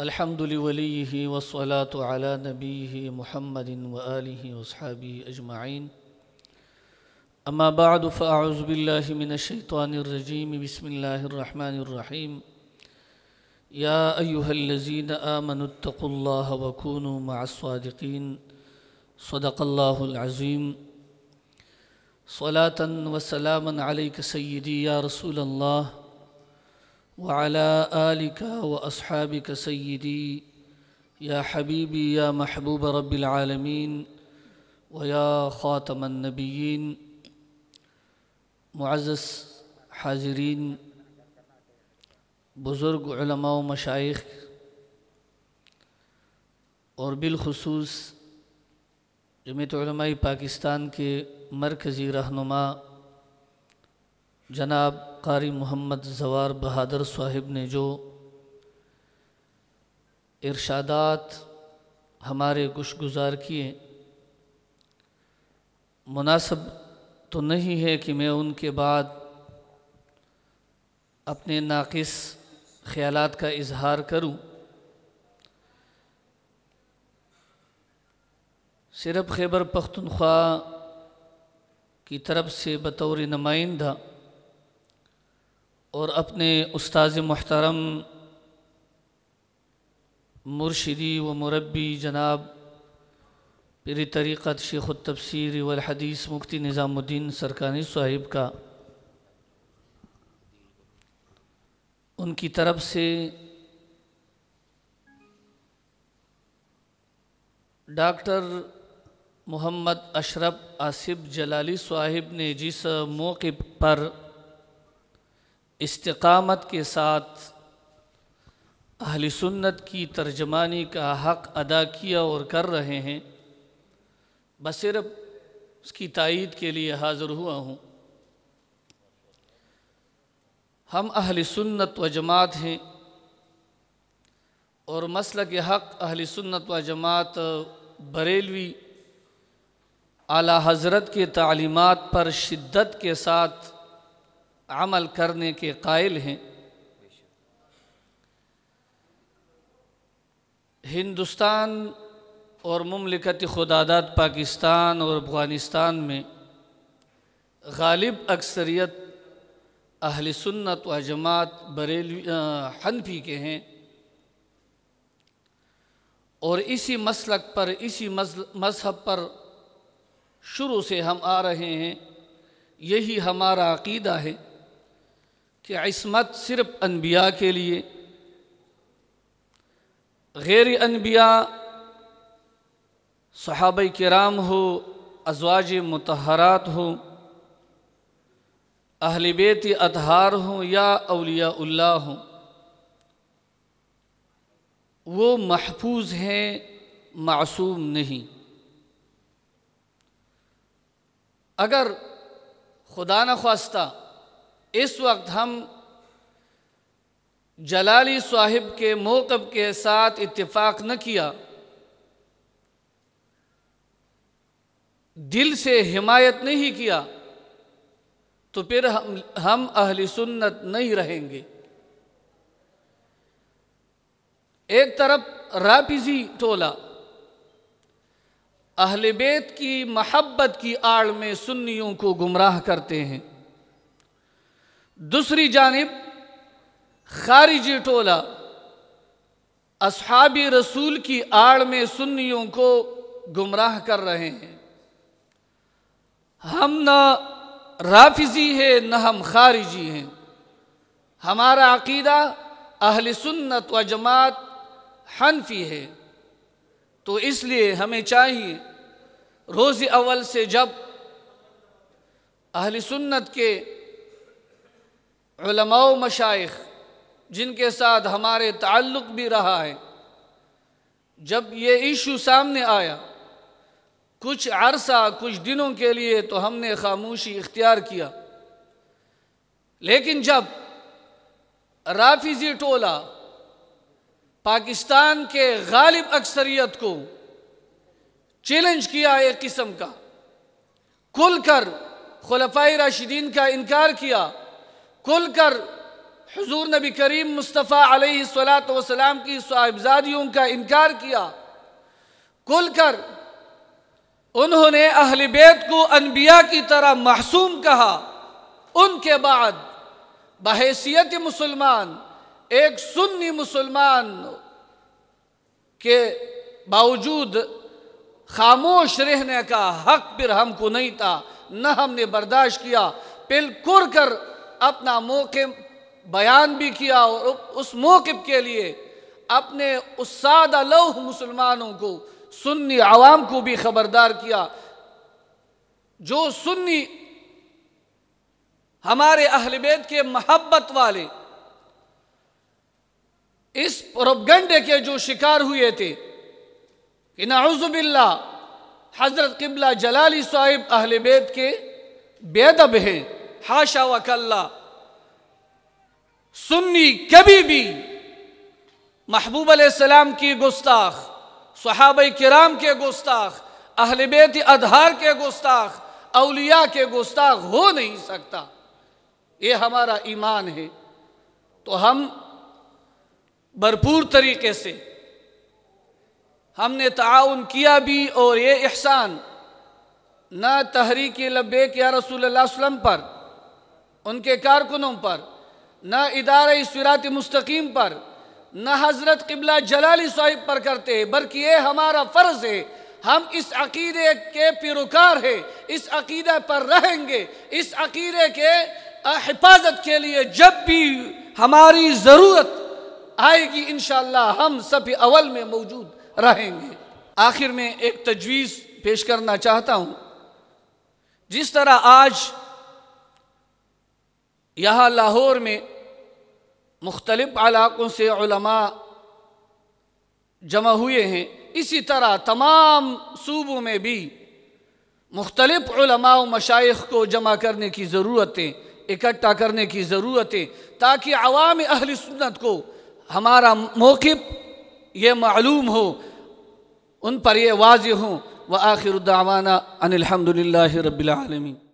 الحمد لوليه والصلاة على نبيه محمد وآله وصحابه أجمعين أما بعد فأعوذ بالله من الشيطان الرجيم بسم الله الرحمن الرحيم يا أيها الذين آمنوا اتقوا الله وكونوا مع الصادقين صدق الله العظيم صلاة وسلاما عليك سيدي يا رسول الله वाला आलिका व असहाबिक सैदी या हबीबी या महबूब रबालमीन व या ख़ातमनबीन मुआज़ हाजरीन बुज़ुर्ग मशाइ और बिलखसूस जमीत पाकिस्तान के मरकज़ी रहनुमा जनाब कारी मोहम्मद जवार बहादुर साहिब ने जो इरशादात हमारे गुश गुजार किए मुनासब तो नहीं है कि मैं उनके बाद अपने नाकिस ख्याल का इजहार करूं सिर्फ खैबर पख्तनख्वा की तरफ से बतौर नुमाइंदा और अपने उस्ताद महतरम मुर्शदी व मुरबी जनाब पीरी तरीक़त शेख तफसर हदीस मुफ्ती निज़ामुद्दीन सरकारी साहिब का उनकी तरफ से डॉक्टर मोहम्मद अशरफ आसिफ जलाली साहिब ने जिस मौके पर इस्तकामत के साथ अहल सुन्नत की तर्जमानी का हक़ अदा किया और कर रहे हैं बसिरफ उसकी तइद के लिए हाज़िर हुआ हूँ हम अहल सुन्नत व जमात हैं और मसल के हक़ अहल सुन्नत व जमात बरेलवी आला हज़रत के तलीमत पर शिद्दत के साथ अमल करने के कायल हैं हिंदुस्तान और ममलिकत खुदादात पाकिस्तान और अफ़गानिस्तान में गालिब अक्सरियत अहल सुन्नत व जमात बरेली हनफी के हैं और इसी मसलक पर इसी मज़हब पर शुरू से हम आ रहे हैं यही हमारा अकीदा है कि इसमत सिर्फ अनबिया के लिए गैर अनबिया सहाब कराम हो अजवाज मतहरात हो अहलबेत अतहार हों या अलिया हों वो महफूज हैं मासूम नहीं अगर खुदा न खास्ता इस वक्त हम जलाली साहिब के मौक़ब के साथ इत्तेफाक न किया दिल से हिमायत नहीं किया तो फिर हम हम अहल सुन्नत नहीं रहेंगे एक तरफ रापिजी टोला अहल बेत की मोहब्बत की आड़ में सुन्नियों को गुमराह करते हैं दूसरी जानब खारिजी टोला असहाब रसूल की आड़ में सुन्नियों को गुमराह कर रहे हैं हम न राफिजी है न हम खारिजी हैं हमारा अकीदा अहल सुन्नत व जमात हनफी है तो इसलिए हमें चाहिए रोज़ अव्वल से जब अहल सुन्नत के मशाइख जिनके साथ हमारे ताल्लुक़ भी रहा है जब ये इशू सामने आया कुछ अरसा कुछ दिनों के लिए तो हमने खामोशी इख्तियार किया लेकिन जब राफिजी टोला पाकिस्तान के गालिब अक्सरियत को चैलेंज किया एक किस्म का कुल कर खलफाई राशिदीन का इनकार किया कुल कर हजूर नबी करीम मुस्तफ़ा सलाम की साहिबजादियों का इनकार किया कुल कर उन्होंने अहल बेत को अनबिया की तरह मासूम कहा उनके बाद बहैसियत मुसलमान एक सुन्नी मुसलमान के बावजूद खामोश रहने का हक फिर हमको नहीं था न हमने बर्दाश्त किया पिल कुर कर अपना मौक़ बयान भी किया और उस मौकब के लिए अपने उस सादा लौह मुसलमानों को सुन्नी आवाम को भी खबरदार किया जो सुन्नी हमारे अहलबेद के महब्बत वाले इस प्रोपगंडे के जो शिकार हुए थे कि नाउजुबिल्ला हज़रत किबला जलाली साहिब अहल के बेदब हैं हाशा वकल्ला सुन्नी कभी भी महबूब सलाम की गुस्ताख सहाब कराम के गुस्ताख अहल बेत अधार के गुस्ताख अलिया के गुस्ताख हो नहीं सकता ये हमारा ईमान है तो हम भरपूर तरीके से हमने ताउन किया भी और ये एहसान न तहरीक लब्बे के रसूल वसलम पर उनके कारकुनों पर न इदार सिरात मुस्तकीम पर न हज़रत किबला जलाली साहिब पर करते बल्कि ये हमारा फ़र्ज़ है हम इस अकीदे के पिरकार है इस अकीदे पर रहेंगे इस अकीदे के हिफाजत के लिए जब भी हमारी ज़रूरत आएगी इन हम सभी अवल में मौजूद रहेंगे आखिर में एक तजवीज़ पेश करना चाहता हूँ जिस तरह आज यहाँ लाहौर में मुख्तलिफ़ इलाक़ों से जमा हुए हैं इसी तरह तमाम सूबों में भी मुख्तलिफ़ मशाइ को जमा करने की ज़रूरतें इकट्ठा करने की ज़रूरतें ताकि अवाम अहल सुन्नत को हमारा मौक़ ये मालूम हो उन पर ये वाज हों व आखिर दावाना अनिलहमदिल्ला रबालमी